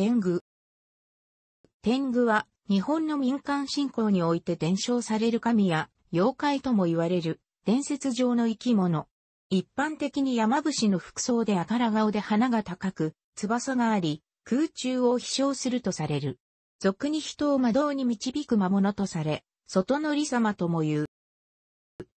天狗。天狗は、日本の民間信仰において伝承される神や、妖怪とも言われる、伝説上の生き物。一般的に山伏の服装で赤ら顔で花が高く、翼があり、空中を飛翔するとされる。俗に人を魔道に導く魔物とされ、外のり様とも言う。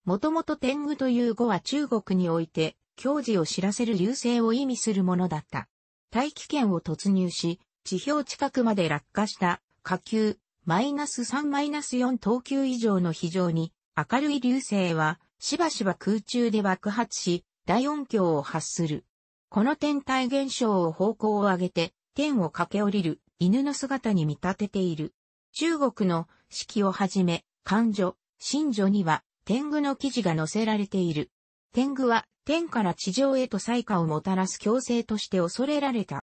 もともと天狗という語は中国において、矜持を知らせる流星を意味するものだった。大気圏を突入し、地表近くまで落下した火球、マイナス3マイナス4等級以上の非常に明るい流星はしばしば空中で爆発し大音響を発する。この天体現象を方向を上げて天を駆け下りる犬の姿に見立てている。中国の四季をはじめ漢女、新女には天狗の記事が載せられている。天狗は天から地上へと災禍をもたらす強制として恐れられた。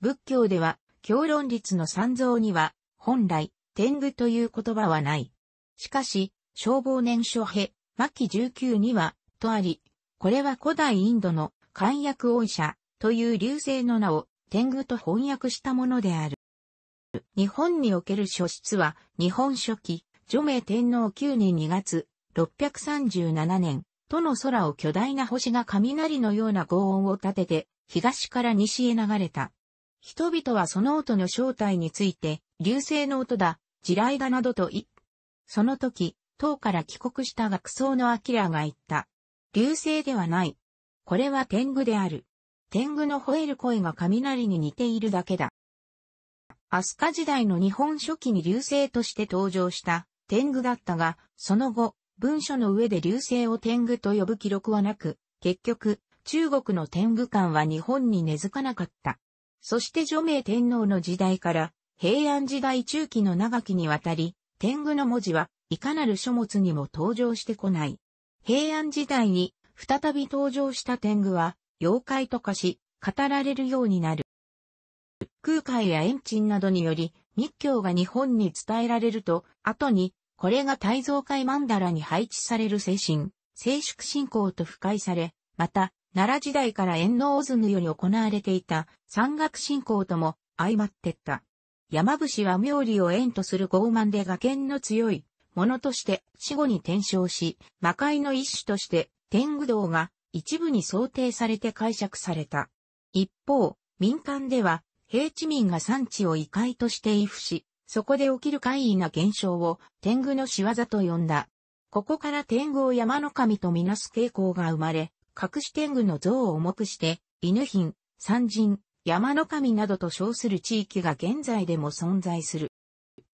仏教では、教論律の三蔵には、本来、天狗という言葉はない。しかし、消防年初へ、末期19には、とあり、これは古代インドの漢訳音社という流星の名を天狗と翻訳したものである。日本における書室は、日本書期、除名天皇9年2月、637年、との空を巨大な星が雷のような轟音を立てて、東から西へ流れた。人々はその音の正体について、流星の音だ、地雷だなどと言い、その時、唐から帰国した学僧のアキラが言った。流星ではない。これは天狗である。天狗の吠える声が雷に似ているだけだ。飛鳥時代の日本初期に流星として登場した天狗だったが、その後、文書の上で流星を天狗と呼ぶ記録はなく、結局、中国の天狗館は日本に根付かなかった。そして除名天皇の時代から平安時代中期の長きにわたり、天狗の文字はいかなる書物にも登場してこない。平安時代に再び登場した天狗は妖怪と化し、語られるようになる。空海や遠鎮などにより密教が日本に伝えられると、後にこれが大蔵界曼荼羅に配置される精神、静粛信仰と不快され、また、奈良時代から遠能ズムより行われていた山岳信仰とも相まってった。山伏は妙理を縁とする傲慢で画剣の強いものとして死後に転生し、魔界の一種として天狗道が一部に想定されて解釈された。一方、民間では平地民が産地を異界として異付し、そこで起きる怪異な現象を天狗の仕業と呼んだ。ここから天狗を山の神とみなす傾向が生まれ、隠し天狗の像を重くして、犬品、山人、山の神などと称する地域が現在でも存在する。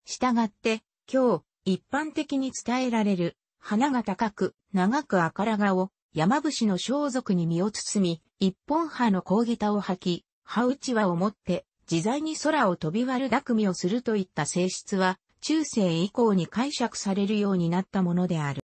したがって、今日、一般的に伝えられる、花が高く、長く赤らがを、山伏の装束に身を包み、一本葉の小下駄を履き、葉打ち輪を持って、自在に空を飛び割る巧みをするといった性質は、中世以降に解釈されるようになったものである。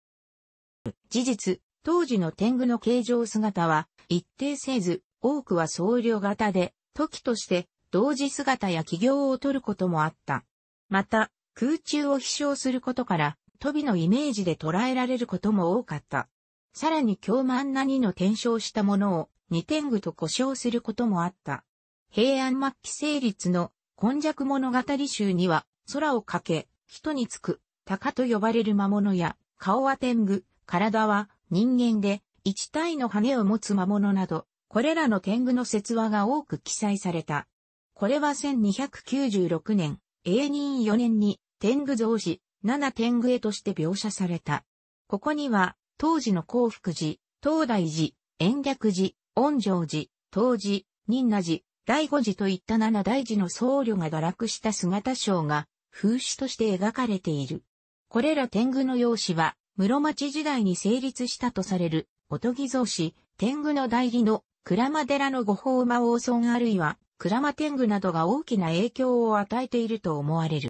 事実、当時の天狗の形状姿は一定せず、多くは僧侶型で、時として同時姿や起業を取ることもあった。また、空中を飛翔することから、飛びのイメージで捉えられることも多かった。さらに京な何の転生したものを二天狗と呼称することもあった。平安末期成立の根弱物語集には、空をかけ、人につく、鷹と呼ばれる魔物や、顔は天狗、体は人間で、一体の羽を持つ魔物など、これらの天狗の説話が多く記載された。これは1296年、永仁4年に天狗増子、七天狗絵として描写された。ここには、当時の幸福寺、東大寺、延暦寺、恩城寺、東寺、仁和寺、醍五寺といった七大寺の僧侶が堕落した姿章が、風刺として描かれている。これら天狗の容姿は、室町時代に成立したとされる、おとぎ造紙、天狗の代理の、鞍馬寺の御法馬王村あるいは、鞍馬天狗などが大きな影響を与えていると思われる。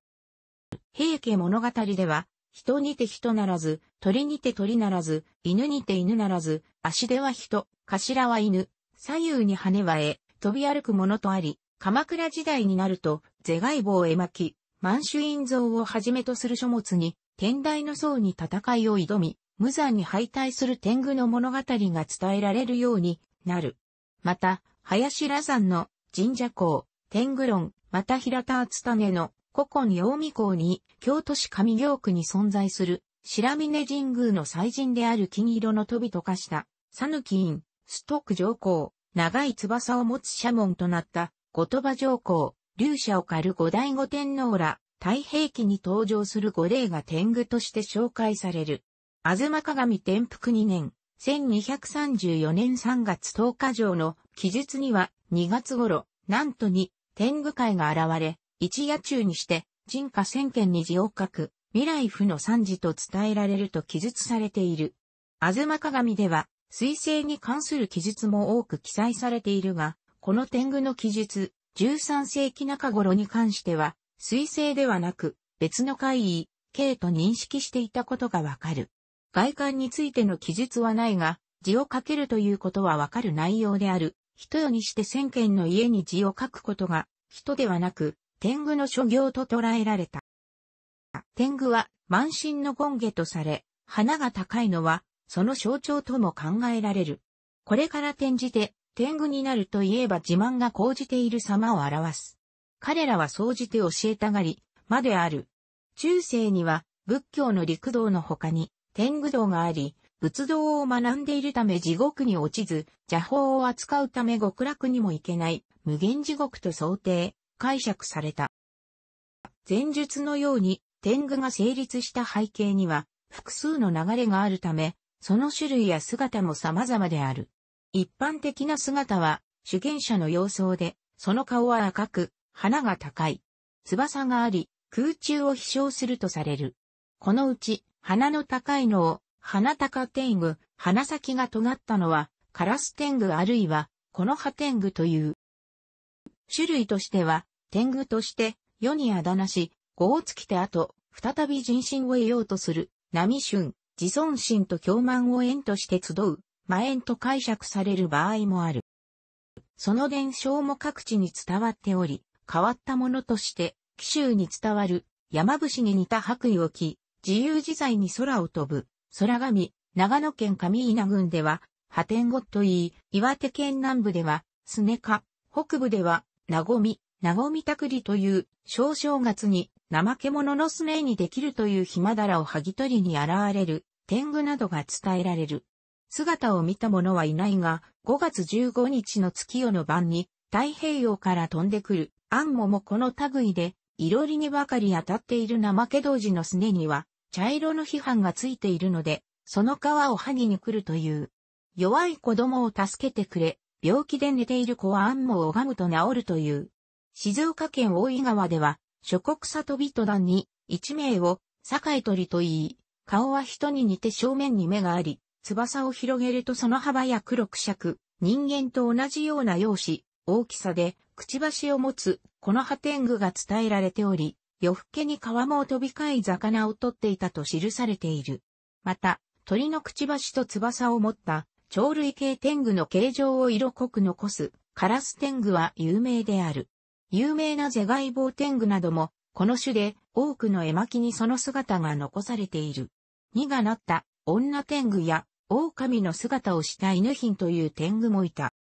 平家物語では、人にて人ならず、鳥にて鳥ならず、犬にて犬ならず、足では人、頭は犬、左右に羽は絵、飛び歩くものとあり、鎌倉時代になると、是外棒絵巻、満州印像をはじめとする書物に、天台の僧に戦いを挑み、無残に敗退する天狗の物語が伝えられるようになる。また、林羅山の神社公、天狗論、また平田厚種の古今陽美公に、京都市上京区に存在する、白峰神宮の祭神である金色の飛びと化した、讃岐院、ストック上皇、長い翼を持つ社門となった、後鳥羽上皇、龍舎を狩る五代五天皇ら、太平記に登場する五霊が天狗として紹介される。吾妻鏡転覆2年、1234年3月10日上の記述には2月頃、なんとに天狗会が現れ、一夜中にして、人家千件に字を書く、未来府の三字と伝えられると記述されている。吾妻鏡では、水星に関する記述も多く記載されているが、この天狗の記述、13世紀中頃に関しては、水星ではなく、別の怪異、K と認識していたことがわかる。外観についての記述はないが、字を書けるということはわかる内容である。人よにして千軒の家に字を書くことが、人ではなく、天狗の所業と捉えられた。天狗は満身の権下とされ、花が高いのは、その象徴とも考えられる。これから転じて、天狗になるといえば自慢が講じている様を表す。彼らは総じて教えたがり、まである。中世には仏教の陸道の他に天狗道があり、仏道を学んでいるため地獄に落ちず、邪法を扱うため極楽にも行けない無限地獄と想定、解釈された。前述のように天狗が成立した背景には複数の流れがあるため、その種類や姿も様々である。一般的な姿は、主言者の様相で、その顔は赤く、花が高い。翼があり、空中を飛翔するとされる。このうち、花の高いのを、花高天狗、花先が尖ったのは、カラス天狗あるいは、この葉天狗という。種類としては、天狗として、世にあだなし、語を尽きて後、再び人心を得ようとする、波春、自尊心と共慢を縁として集う、魔縁と解釈される場合もある。その伝承も各地に伝わっており、変わったものとして、紀州に伝わる、山伏に似た白衣を着、自由自在に空を飛ぶ、空神、長野県上稲郡では、破天後といい、岩手県南部では、スネカ、北部では、なごみ、なごみたくりという、小正月に、怠け者のスネにできるという暇だらを剥ぎ取りに現れる、天狗などが伝えられる。姿を見た者はいないが、5月15日の月夜の晩に、太平洋から飛んでくる、アンモもこの類で、いろりにばかり当たっている怠け童子のすねには、茶色の批判がついているので、その皮を剥ぎに来るという。弱い子供を助けてくれ、病気で寝ている子はアンモを拝むと治るという。静岡県大井川では、諸国里人団に、一名を、堺鳥と言い、顔は人に似て正面に目があり、翼を広げるとその幅や黒くしゃく、人間と同じような容姿、大きさで、くちばしを持つ、この破天狗が伝えられており、夜更けに皮も飛び交い魚を取っていたと記されている。また、鳥のくちばしと翼を持った、鳥類系天狗の形状を色濃く残す、カラス天狗は有名である。有名なゼガイボウ天狗なども、この種で多くの絵巻にその姿が残されている。二がなった女天狗や狼の姿をした犬品という天狗もいた。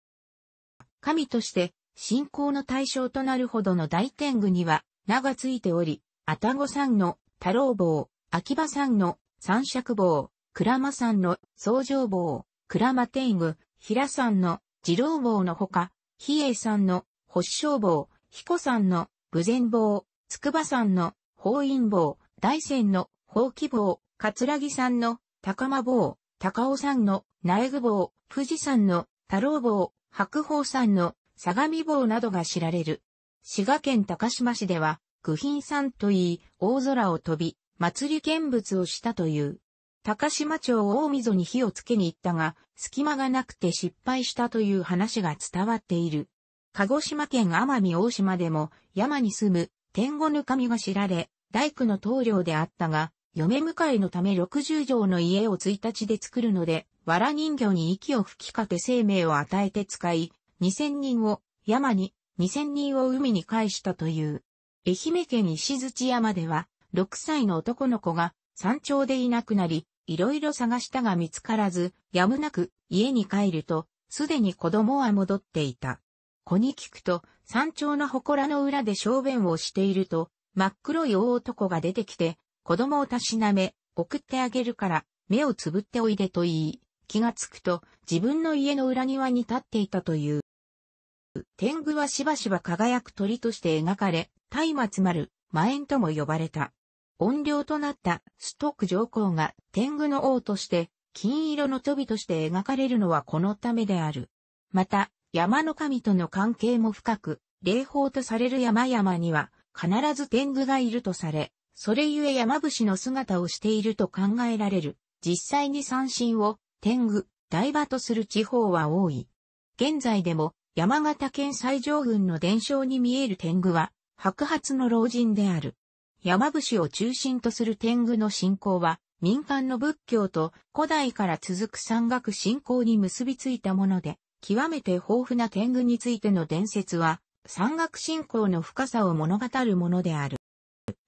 神として信仰の対象となるほどの大天狗には、名がついており、愛宕んの太郎坊、秋葉さんの三尺坊、倉間さんの宗上坊、倉間天狗、平んの二郎坊のほか、比叡んの星消坊、彦んの武前坊、筑波んの法院坊、大仙の法規坊、桂木んの高間坊、高尾さんの苗具坊、富士山の太郎坊、白鳳山の相模棒などが知られる。滋賀県高島市では、具品さんといい、大空を飛び、祭り見物をしたという。高島町大溝に火をつけに行ったが、隙間がなくて失敗したという話が伝わっている。鹿児島県奄美大島でも、山に住む、天狗ぬかみが知られ、大工の棟梁であったが、嫁迎えのため60畳の家を1日で作るので、藁人形に息を吹きかけ生命を与えて使い、2000人を山に、2000人を海に返したという。愛媛県石槌山では、6歳の男の子が山頂でいなくなり、いろいろ探したが見つからず、やむなく家に帰ると、すでに子供は戻っていた。子に聞くと、山頂の祠の裏で小便をしていると、真っ黒い大男が出てきて、子供をたしなめ、送ってあげるから、目をつぶっておいでと言い、気がつくと、自分の家の裏庭に立っていたという。天狗はしばしば輝く鳥として描かれ、松明丸、魔縁とも呼ばれた。怨霊となったストック上皇が天狗の王として、金色の鳶として描かれるのはこのためである。また、山の神との関係も深く、霊峰とされる山々には、必ず天狗がいるとされ、それゆえ山伏の姿をしていると考えられる。実際に三神を天狗、台場とする地方は多い。現在でも山形県西条郡の伝承に見える天狗は、白髪の老人である。山伏を中心とする天狗の信仰は、民間の仏教と古代から続く山岳信仰に結びついたもので、極めて豊富な天狗についての伝説は、山岳信仰の深さを物語るものである。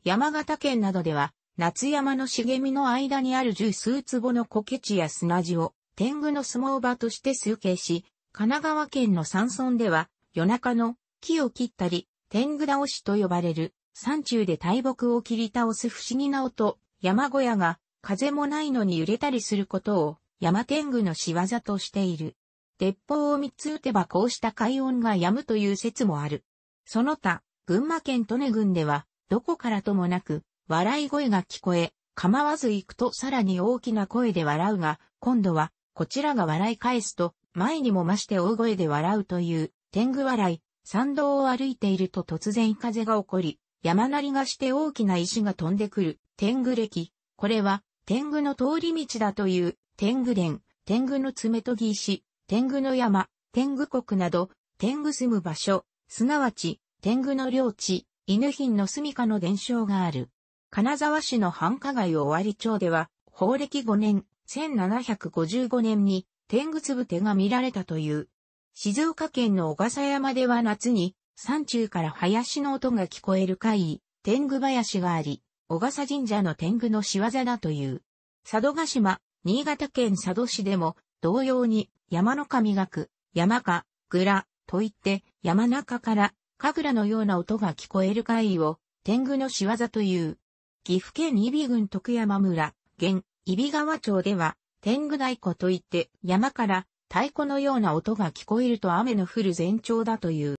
山形県などでは、夏山の茂みの間にある十数坪の苔地や砂地を、天狗の相撲場として崇計し、神奈川県の山村では、夜中の木を切ったり、天狗倒しと呼ばれる、山中で大木を切り倒す不思議な音、山小屋が風もないのに揺れたりすることを、山天狗の仕業としている。鉄砲を三つ撃てばこうした快音が止むという説もある。その他、群馬県利根郡では、どこからともなく、笑い声が聞こえ、構わず行くとさらに大きな声で笑うが、今度は、こちらが笑い返すと、前にも増して大声で笑うという、天狗笑い、参道を歩いていると突然風が起こり、山なりがして大きな石が飛んでくる、天狗歴。これは、天狗の通り道だという、天狗殿、天狗の爪研ぎ石、天狗の山、天狗国など、天狗住む場所、すなわち、天狗の領地、犬品の住処の伝承がある。金沢市の繁華街尾張町では、法暦5年、1755年に、天狗粒手が見られたという。静岡県の小笠山では夏に山中から林の音が聞こえる怪異、天狗林があり、小笠神社の天狗の仕業だという。佐渡島、新潟県佐渡市でも同様に山の神学、山か、蔵、といって山中から神楽のような音が聞こえる怪異を天狗の仕業という。岐阜県揖斐郡徳山村、現、揖斐川町では天狗太鼓といって山から太鼓のような音が聞こえると雨の降る前兆だという。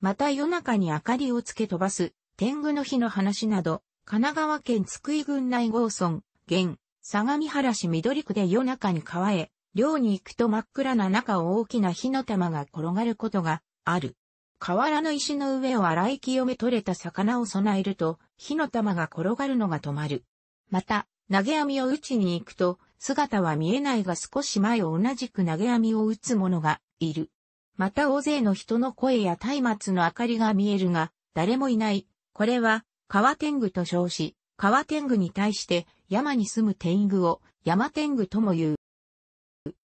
また夜中に明かりをつけ飛ばす天狗の日の話など、神奈川県津久井郡内郷村、現、相模原市緑区で夜中に川へ、漁に行くと真っ暗な中を大きな火の玉が転がることがある。河原の石の上を洗い清め取れた魚を備えると、火の玉が転がるのが止まる。また、投げ網を打ちに行くと、姿は見えないが少し前を同じく投げ網を打つ者がいる。また大勢の人の声や松明の明かりが見えるが、誰もいない。これは、川天狗と称し、川天狗に対して山に住む天狗を山天狗とも言う。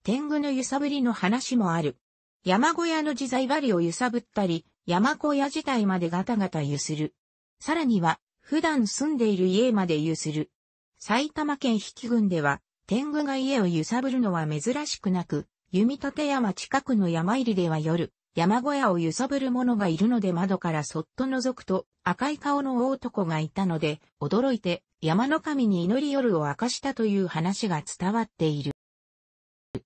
天狗の揺さぶりの話もある。山小屋の自在針を揺さぶったり、山小屋自体までガタガタ揺する。さらには、普段住んでいる家まで揺する。埼玉県引き群では、天狗が家を揺さぶるのは珍しくなく、弓立山近くの山入りでは夜、山小屋を揺さぶる者がいるので窓からそっと覗くと赤い顔の大男がいたので、驚いて山の神に祈り夜を明かしたという話が伝わっている。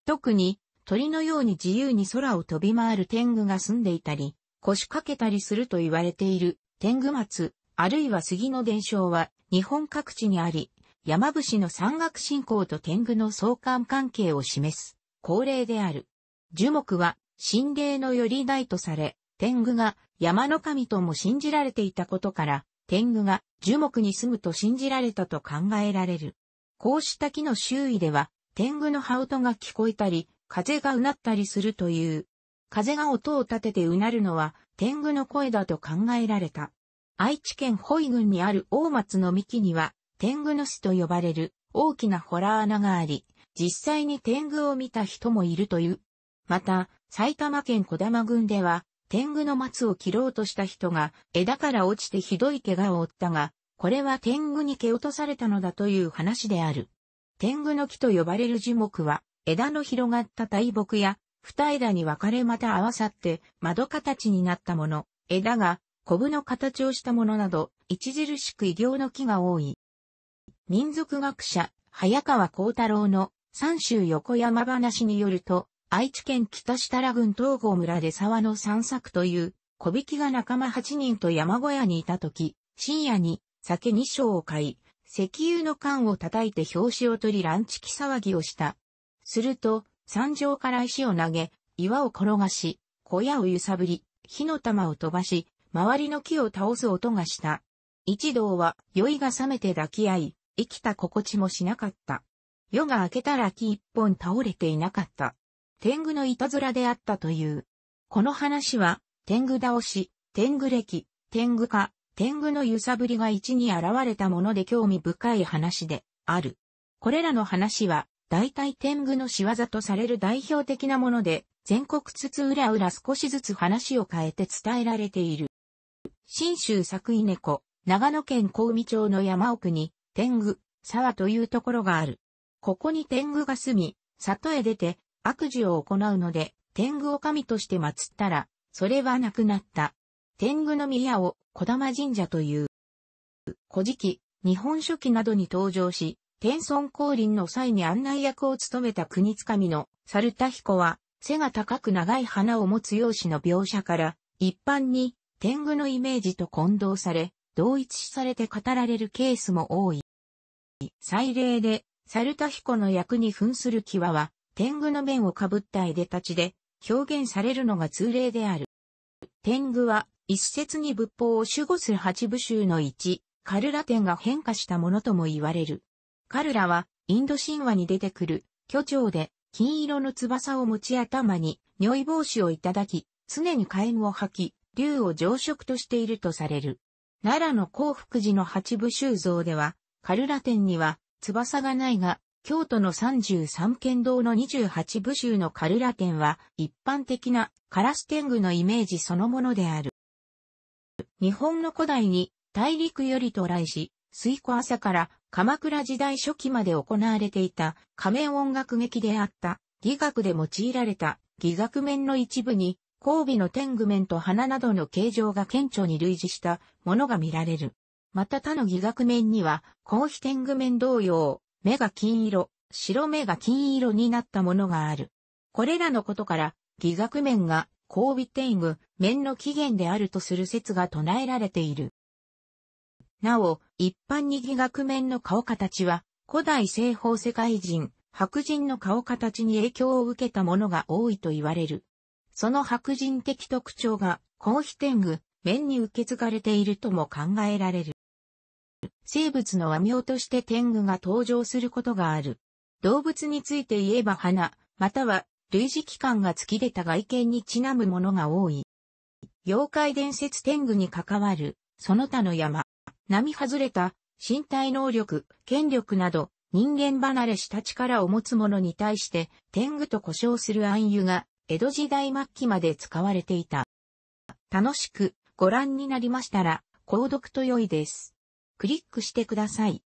特に鳥のように自由に空を飛び回る天狗が住んでいたり、腰掛けたりすると言われている天狗松、あるいは杉の伝承は日本各地にあり、山伏の山岳信仰と天狗の相関関係を示す、恒例である。樹木は、神霊のより代とされ、天狗が山の神とも信じられていたことから、天狗が樹木に住むと信じられたと考えられる。こうした木の周囲では、天狗の羽音が聞こえたり、風がうなったりするという。風が音を立ててうなるのは、天狗の声だと考えられた。愛知県保井郡にある大松の幹には、天狗の巣と呼ばれる大きなホラー穴があり、実際に天狗を見た人もいるという。また、埼玉県小玉郡では、天狗の松を切ろうとした人が枝から落ちてひどい怪我を負ったが、これは天狗に蹴落とされたのだという話である。天狗の木と呼ばれる樹木は、枝の広がった大木や、二枝に分かれまた合わさって窓形になったもの、枝がコブの形をしたものなど、著しく異形の木が多い。民族学者、早川幸太郎の三州横山話によると、愛知県北設楽郡東郷村で沢の散策という、小引きが仲間8人と山小屋にいた時、深夜に酒2升を買い、石油の缶を叩いて表紙を取り乱畜騒ぎをした。すると、山上から石を投げ、岩を転がし、小屋を揺さぶり、火の玉を飛ばし、周りの木を倒す音がした。一同は酔いが覚めて抱き合い、生きた心地もしなかった。夜が明けたら木一本倒れていなかった。天狗のいたずらであったという。この話は、天狗倒し、天狗歴、天狗化、天狗の揺さぶりが一に現れたもので興味深い話である。これらの話は、大体天狗の仕業とされる代表的なもので、全国津々浦々少しずつ話を変えて伝えられている。新州作井猫、長野県小海町の山奥に、天狗、沢というところがある。ここに天狗が住み、里へ出て悪事を行うので、天狗を神として祀ったら、それはなくなった。天狗の宮を小玉神社という。古事記、日本書紀などに登場し、天孫降臨の際に案内役を務めた国つかみの猿田彦は、背が高く長い花を持つ容姿の描写から、一般に天狗のイメージと混同され、同一視されて語られるケースも多い。祭礼で、サルタ彦の役に扮するキワは、天狗の面をかぶったいでたちで、表現されるのが通例である。天狗は、一説に仏法を守護する八部衆の一、カルラ天が変化したものとも言われる。カルラは、インド神話に出てくる、巨長で、金色の翼を持ち頭に、尿意帽子をいただき、常に火炎を吐き、竜を常食としているとされる。奈良の幸福寺の八部衆像では、カルラ店には、翼がないが、京都の33県道の28部州のカルラ店は、一般的なカラス天狗のイメージそのものである。日本の古代に大陸より渡来し、水湖朝から鎌倉時代初期まで行われていた仮面音楽劇であった儀楽で用いられた儀楽面の一部に、交尾の天狗面と花などの形状が顕著に類似したものが見られる。また他の疑学面には、コヒテング面同様、目が金色、白目が金色になったものがある。これらのことから、疑学面がコービテング面の起源であるとする説が唱えられている。なお、一般に疑学面の顔形は、古代西方世界人、白人の顔形に影響を受けたものが多いと言われる。その白人的特徴が、コーヒテング、面に受け継がれているとも考えられる。生物の和名として天狗が登場することがある。動物について言えば花、または類似器官が突き出た外見にちなむものが多い。妖怪伝説天狗に関わる、その他の山、並外れた、身体能力、権力など、人間離れした力を持つ者に対して、天狗と呼称する暗湯が、江戸時代末期まで使われていた。楽しくご覧になりましたら、購読と良いです。クリックしてください。